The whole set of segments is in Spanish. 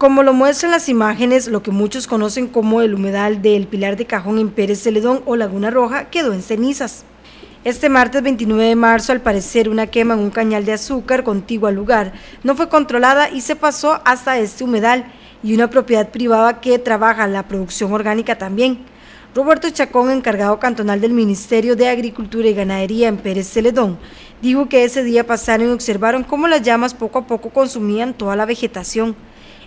Como lo muestran las imágenes, lo que muchos conocen como el humedal del Pilar de Cajón en Pérez Celedón o Laguna Roja quedó en cenizas. Este martes 29 de marzo, al parecer, una quema en un cañal de azúcar contiguo al lugar no fue controlada y se pasó hasta este humedal y una propiedad privada que trabaja la producción orgánica también. Roberto Chacón, encargado cantonal del Ministerio de Agricultura y Ganadería en Pérez Celedón, dijo que ese día pasaron y observaron cómo las llamas poco a poco consumían toda la vegetación.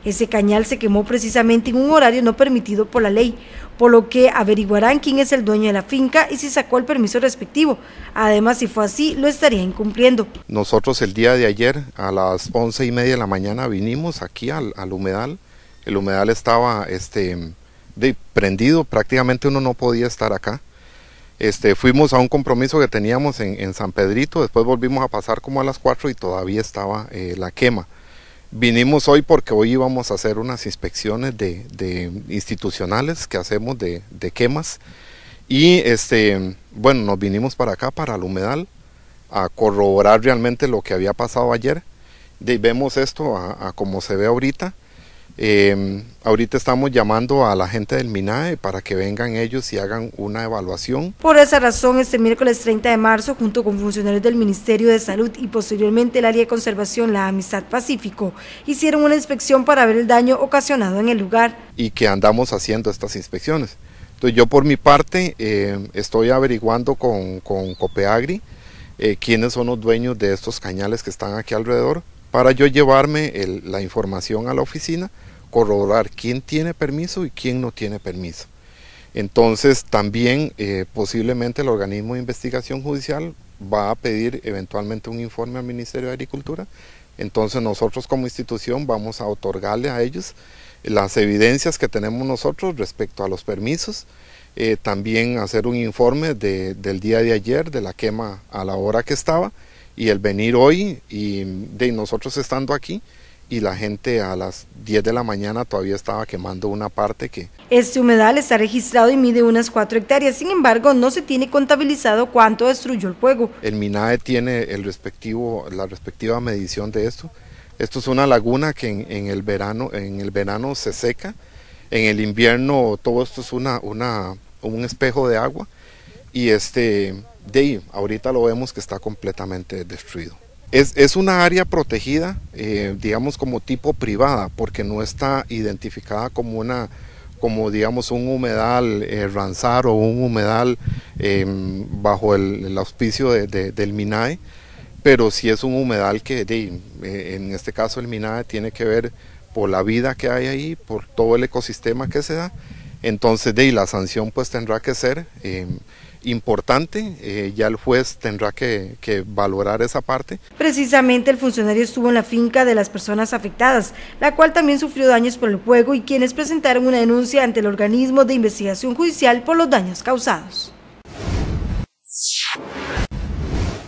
Ese cañal se quemó precisamente en un horario no permitido por la ley, por lo que averiguarán quién es el dueño de la finca y si sacó el permiso respectivo. Además, si fue así, lo estaría incumpliendo. Nosotros el día de ayer a las once y media de la mañana vinimos aquí al, humedal. El humedal estaba este, prendido, prácticamente uno no podía estar acá. Este, fuimos a un compromiso que teníamos en, San Pedrito, después volvimos a pasar como a las 4 y todavía estaba eh, la quema. Vinimos hoy porque hoy íbamos a hacer unas inspecciones de, institucionales que hacemos de, quemas. Y este, bueno, nos vinimos para acá, para el humedal, a corroborar realmente lo que había pasado ayer. vemos esto a, a como se ve ahorita. Em, ahorita estamos llamando a la gente del MINAE para que vengan ellos y hagan una evaluación. Por esa razón, este miércoles 30 de marzo, junto con funcionarios del Ministerio de Salud y posteriormente el área de conservación, la Amistad Pacífico, hicieron una inspección para ver el daño ocasionado en el lugar. Y que andamos haciendo estas inspecciones. Entonces yo por mi parte em, estoy averiguando con, con Copeagri eh, quiénes son los dueños de estos cañales que están aquí alrededor para yo llevarme la información a la oficina, corroborar quién tiene permiso y quién no tiene permiso. Entonces también eh, posiblemente el organismo de investigación judicial va a pedir eventualmente un informe al Ministerio de Agricultura. Entonces nosotros como institución vamos a otorgarle a ellos las evidencias que tenemos nosotros respecto a los permisos. Eh, también hacer un informe del día de ayer, de la quema a la hora que estaba y el venir hoy y de nosotros estando aquí y la gente a las 10 de la mañana todavía estaba quemando una parte que... Este humedal está registrado y mide unas 4 hectáreas, sin embargo no se tiene contabilizado cuánto destruyó el fuego. El MINAE tiene el respectivo, la respectiva medición de esto. Esto es una laguna que en, el, verano, en el verano se seca, en el invierno todo esto es una, una, un espejo de agua y este de ahí, ahorita lo vemos que está completamente destruido. Es, una área protegida, eh, digamos como tipo privada, porque no está identificada como una como digamos un humedal eh, ranzar o un humedal em, bajo el, auspicio del MINAE, pero si es un humedal que de, eh, en este caso el MINAE tiene que ver por la vida que hay ahí, por todo el ecosistema que se da, entonces de, la sanción pues tendrá que ser em, importante. Eh, ya el juez tendrá que valorar esa parte. Precisamente el funcionario estuvo en la finca de las personas afectadas, la cual también sufrió daños por el fuego y quienes presentaron una denuncia ante el organismo de investigación judicial por los daños causados.